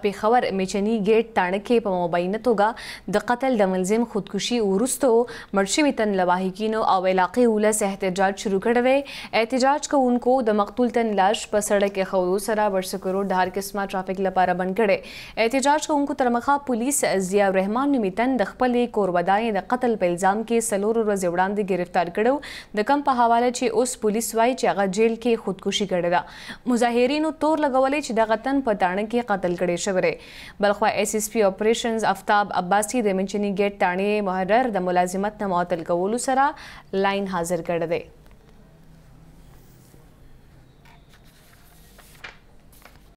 پیښور میچنی ګیټ تانکې په مبینه توګه د قتل د ملزم خودکشي ورستو مرشوي تن لواحقینو او علاقې ولس احتجاج شروع کړو احتجاج کوونکو د مقتول تن لاش په سړک خورو سره ورسکرو ډهر قسمه ټرافیک لپاره بند کړي احتجاج کوونکو تر مخه پولیس ضیا الرحمن نمیتن د خپلې کوروبدای د قتل په الزام کې سلور ورځې وړاندې گرفتار کړو د کم په حواله چې اوس پولیس وایي چې هغه جیل کې خودکشي کړې ده مظاهرینو تور لګولې چې د غتن په تانکې قتل کړي شوې بلخوا ایس ایس پی اپریشنز افتاب عباسی د منچنی ګیټ تانې محرر د ملازمت نه معطل کولو سره لاین حاضر کړ دی